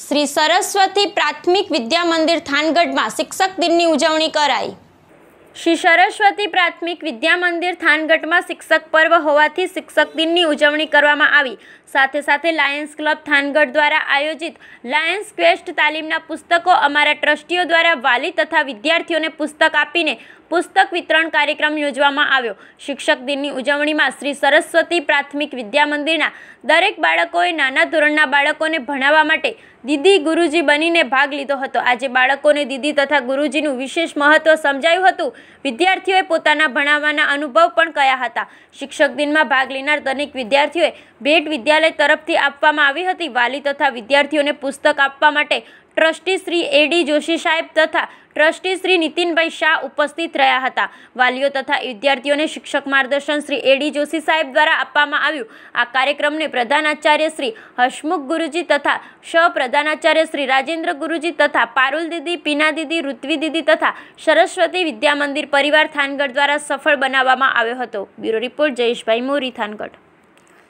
શ્રી સરસ્વતી પ્રાથમિક વિદ્યા મંદિર થાનગઢમાં શિક્ષક દિનની ઉજવણી કરાઈ શ્રી સરસ્વતી પ્રાથમિક વિદ્યા મંદિર થાનગઢમાં શિક્ષક પર્વ હોવાથી શિક્ષક દિનની ઉજવણી કરવામાં આવી સાથે સાથે લાયન્સ ક્લબ થાનગઢ દ્વારા આયોજિત લાયન્સ ક્વેસ્ટ તાલીમના પુસ્તકો અમારા ટ્રસ્ટીઓ દ્વારા વાલી તથા વિદ્યાર્થીઓને પુસ્તક આપીને પુસ્તક વિતરણ કાર્યક્રમ યોજવામાં આવ્યો શિક્ષક દિનની ઉજવણીમાં શ્રી સરસ્વતી પ્રાથમિક વિદ્યા મંદિરના દરેક બાળકોએ નાના ધોરણના બાળકોને ભણાવવા માટે દીદી ગુરુજી બનીને ભાગ લીધો હતો આજે બાળકોને દીદી તથા ગુરુજીનું વિશેષ મહત્વ સમજાયું હતું વિદ્યાર્થીઓએ પોતાના ભણાવવાના અનુભવ પણ કયા હતા શિક્ષક દિનમાં ભાગ લેનાર દરેક વિદ્યાર્થીઓએ ભેટ વિદ્યાલય તરફથી આપવામાં આવી હતી વાલી તથા વિદ્યાર્થીઓને પુસ્તક આપવા માટે ટ્રસ્ટી શ્રી એડી જોશી સાહેબ તથા ટ્રસ્ટી શ્રી નીતિનભાઈ શાહ ઉપસ્થિત રહ્યા હતા વાલીઓ તથા વિદ્યાર્થીઓને શિક્ષક માર્ગદર્શન શ્રી એડી જોશી સાહેબ દ્વારા આપવામાં આવ્યું આ કાર્યક્રમને પ્રધાનાચાર્ય શ્રી હસમુખ ગુરુજી તથા સહપ્રધાનાચાર્ય શ્રી રાજેન્દ્ર ગુરુજી તથા પારુલ દીદી પીના દીદી ઋત્વી દીદી તથા સરસ્વતી વિદ્યા મંદિર પરિવાર થાનગઢ દ્વારા સફળ બનાવવામાં આવ્યો હતો બ્યુરો રિપોર્ટ જયેશભાઈ મોરી થાનગઢ